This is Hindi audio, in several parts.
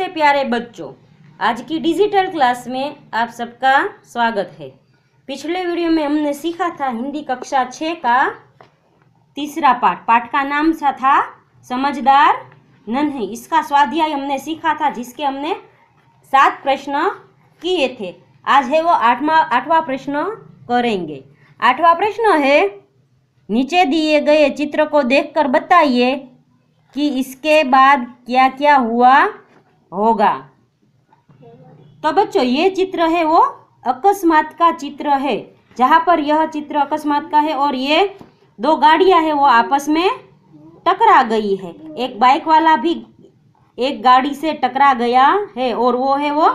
नमस्ते प्यारे बच्चों आज की डिजिटल क्लास में आप सबका स्वागत है पिछले वीडियो में हमने सीखा था हिंदी कक्षा छ का तीसरा पाठ पाठ का नाम सा था समझदार नन्हे इसका स्वाध्याय हमने सीखा था जिसके हमने सात प्रश्न किए थे आज है वो आठवा आठवा प्रश्न करेंगे आठवा प्रश्न है नीचे दिए गए चित्र को देखकर बताइए कि इसके बाद क्या क्या हुआ होगा तो बच्चों ये चित्र है वो अकस्मात का चित्र है जहाँ पर यह चित्र अकस्मात का है और ये दो गाड़ियाँ है वो आपस में टकरा गई है एक बाइक वाला भी एक गाड़ी से टकरा गया है और वो है वो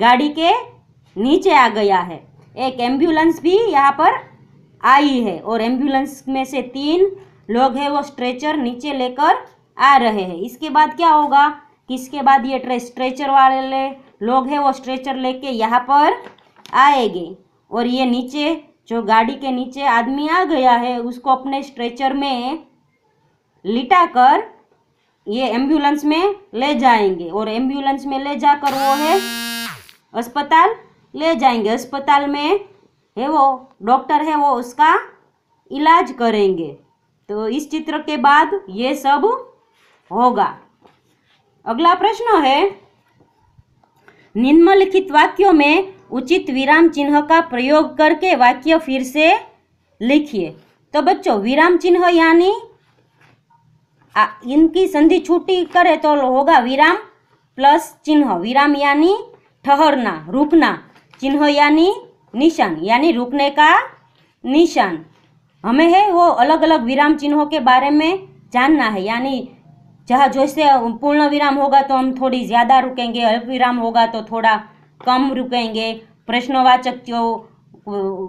गाड़ी के नीचे आ गया है एक एम्बुलेंस भी यहाँ पर आई है और एम्बुलेंस में से तीन लोग है वो स्ट्रेचर नीचे लेकर आ रहे हैं इसके बाद क्या होगा किसके बाद ये ट्रे स्ट्रेचर वाले लोग हैं वो स्ट्रेचर लेके यहाँ पर आएंगे और ये नीचे जो गाड़ी के नीचे आदमी आ गया है उसको अपने स्ट्रेचर में लिटा कर ये एम्बुलेंस में ले जाएंगे और एम्बुलेंस में ले जाकर वो है अस्पताल ले जाएंगे अस्पताल में है वो डॉक्टर है वो उसका इलाज करेंगे तो इस चित्र के बाद ये सब होगा अगला प्रश्न है निम्नलिखित वाक्यों में उचित विराम चिन्ह का प्रयोग करके वाक्य फिर से लिखिए तो बच्चों विराम चिन्ह यानी आ, इनकी संधि छुट्टी करे तो होगा विराम प्लस चिन्ह विराम यानी ठहरना रुकना चिन्ह यानी निशान यानी रुकने का निशान हमें है वो अलग अलग विराम चिन्हों के बारे में जानना है यानी जहाँ जैसे पूर्ण विराम होगा तो हम थोड़ी ज़्यादा रुकेंगे अल्प विराम होगा तो थोड़ा कम रुकेंगे प्रश्नवाचक जो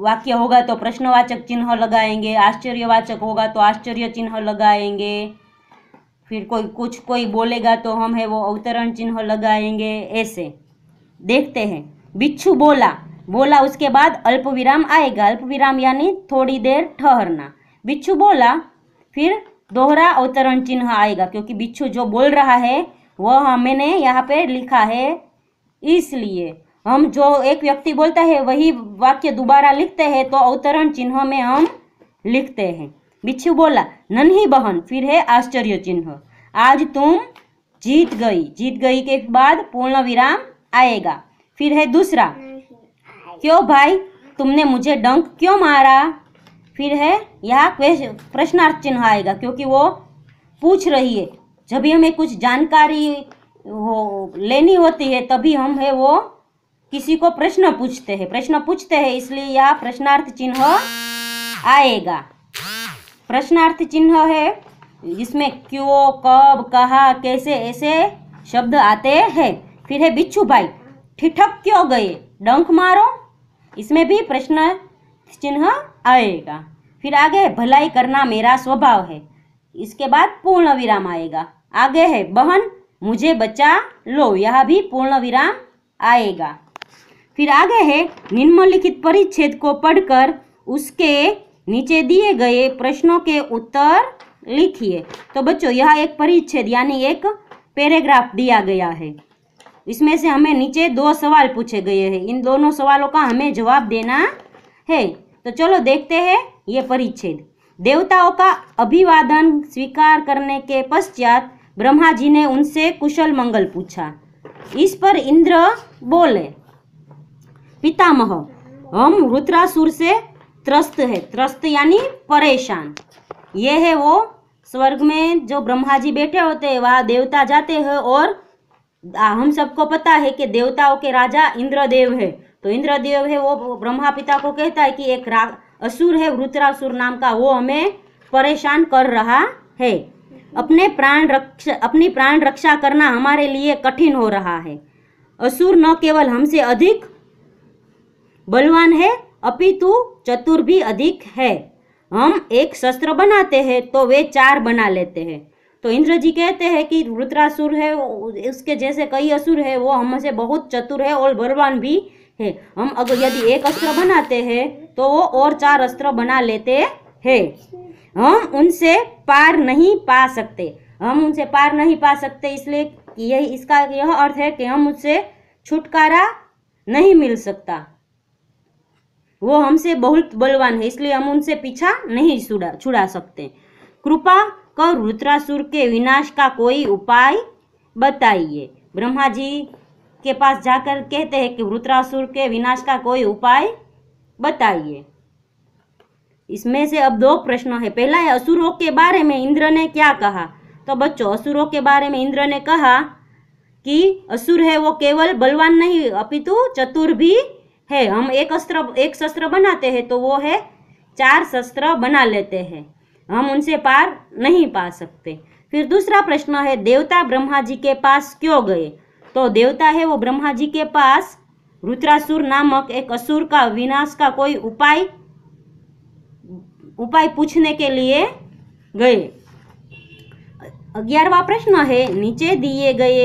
वाक्य होगा तो प्रश्नवाचक चिन्ह लगाएंगे आश्चर्यवाचक होगा तो आश्चर्य चिन्ह लगाएंगे फिर कोई कुछ कोई बोलेगा तो हम है वो अवतरण चिन्ह लगाएंगे ऐसे देखते हैं बिच्छू बोला बोला उसके बाद अल्प विराम आएगा अल्प विराम यानी थोड़ी देर ठहरना बिच्छू बोला फिर दोहरा अवतरण चिन्ह आएगा क्योंकि बिच्छू जो बोल रहा है वह हमने यहाँ पे लिखा है इसलिए हम जो एक व्यक्ति बोलता है वही वाक्य दोबारा लिखते हैं तो अवतरण चिन्ह में हम लिखते हैं बिच्छू बोला नन्ही बहन फिर है आश्चर्य चिन्ह आज तुम जीत गई जीत गई के बाद पूर्ण विराम आएगा फिर है दूसरा क्यों भाई तुमने मुझे डंक क्यों मारा फिर है यहाँ प्रश्नार्थ चिन्ह आएगा क्योंकि वो पूछ रही है जब भी हमें कुछ जानकारी हो लेनी होती है तभी हम है वो किसी को प्रश्न पूछते हैं प्रश्न पूछते हैं इसलिए यह प्रश्नार्थ चिन्ह आएगा प्रश्नार्थ चिन्ह है इसमें क्यों कब कहा कैसे ऐसे शब्द आते हैं फिर है बिच्छू भाई ठिठक क्यों गए डंक मारो इसमें भी प्रश्न चिन्ह आएगा फिर आगे है भलाई करना मेरा स्वभाव है इसके बाद पूर्ण विराम आएगा आगे है बहन मुझे बचा लो यह भी पूर्ण विराम आएगा फिर आगे है निम्नलिखित परिच्छेद को पढ़कर उसके नीचे दिए गए प्रश्नों के उत्तर लिखिए तो बच्चों यह एक परिच्छेद यानी एक पैराग्राफ दिया गया है इसमें से हमें नीचे दो सवाल पूछे गए हैं इन दोनों सवालों का हमें जवाब देना है तो चलो देखते हैं ये परिच्छेद देवताओं का अभिवादन स्वीकार करने के पश्चात ब्रह्मा जी ने उनसे कुशल मंगल पूछा इस पर इंद्र बोले पितामह हम रुद्रासुर से त्रस्त है त्रस्त यानी परेशान ये है वो स्वर्ग में जो ब्रह्मा जी बैठे होते हैं वहाँ देवता जाते हैं और हम सबको पता है कि देवताओं के राजा इंद्रदेव है तो इंद्रदेव है वो ब्रह्मा पिता को कहता है कि एक असुर है वृत्रासुर नाम का वो हमें परेशान कर रहा है अपने प्राण रक्षा अपनी प्राण रक्षा करना हमारे लिए कठिन हो रहा है असुर न केवल हमसे अधिक बलवान है अपितु चतुर भी अधिक है हम एक शस्त्र बनाते हैं तो वे चार बना लेते हैं तो इंद्र जी कहते हैं कि वृत्रासुर है उसके जैसे कई असुर है वो हमसे बहुत चतुर है और बलवान भी है हम अगर यदि एक अस्त्र बनाते हैं तो वो और चार अस्त्र बना लेते हैं हम उनसे पार नहीं पा सकते हम उनसे पार नहीं पा सकते इसलिए यही इसका यह अर्थ है कि हम उससे छुटकारा नहीं मिल सकता वो हमसे बहुत बलवान है इसलिए हम उनसे पीछा नहीं छुड़ा छुड़ा सकते कृपा कर रुद्रासुर के विनाश का कोई उपाय बताइए ब्रह्मा जी के पास जाकर कहते हैं कि वृत्रासुर के विनाश का कोई उपाय बताइए इसमें से अब दो प्रश्न है पहला है असुरों के बारे में इंद्र ने क्या कहा तो बच्चों असुरों के बारे में इंद्र ने कहा कि असुर है वो केवल बलवान नहीं अपितु चतुर भी है हम एक अस्त्र एक शस्त्र बनाते हैं तो वो है चार शस्त्र बना लेते हैं हम उनसे पार नहीं पा सकते फिर दूसरा प्रश्न है देवता ब्रह्मा जी के पास क्यों गए तो देवता है वो ब्रह्मा जी के पास रुद्रासुर नामक एक असुर का विनाश का कोई उपाय उपाय पूछने के लिए गए ग्यारहवा प्रश्न है नीचे दिए गए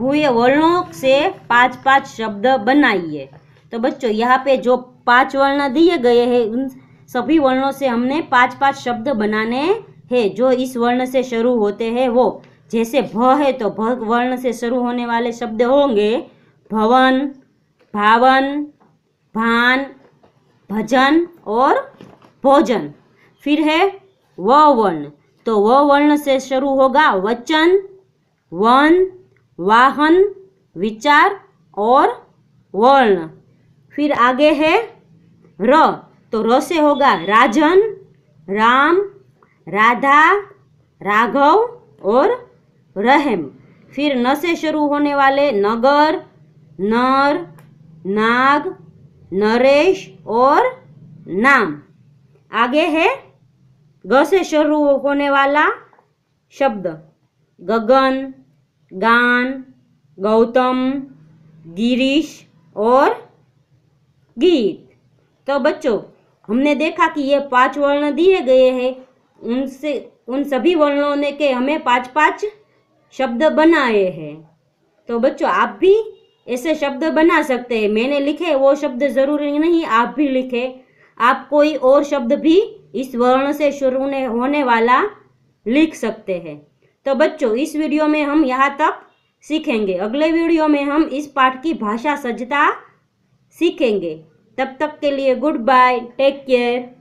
हुए वर्णों से पांच पांच शब्द बनाइए तो बच्चों यहाँ पे जो पांच वर्ण दिए गए हैं उन सभी वर्णों से हमने पांच पांच शब्द बनाने हैं जो इस वर्ण से शुरू होते हैं वो जैसे भ है तो भ वर्ण से शुरू होने वाले शब्द होंगे भवन भावन भान भजन और भोजन फिर है व वर्ण तो व वर्ण से शुरू होगा वचन वन वाहन विचार और वर्ण फिर आगे है र तो र से होगा राजन राम राधा राघव और रहम फिर न से शुरू होने वाले नगर नर नाग नरेश और नाम आगे है ग से शुरू होने वाला शब्द गगन गान गौतम गिरीश और गीत तो बच्चों हमने देखा कि ये पांच वर्ण दिए गए हैं उनसे उन सभी वर्णों ने के हमें पांच पांच शब्द बनाए हैं तो बच्चों आप भी ऐसे शब्द बना सकते हैं मैंने लिखे वो शब्द ज़रूरी नहीं आप भी लिखे आप कोई और शब्द भी इस वर्ण से शुरू होने वाला लिख सकते हैं तो बच्चों इस वीडियो में हम यहाँ तक सीखेंगे अगले वीडियो में हम इस पाठ की भाषा सज्जता सीखेंगे तब तक के लिए गुड बाय टेक केयर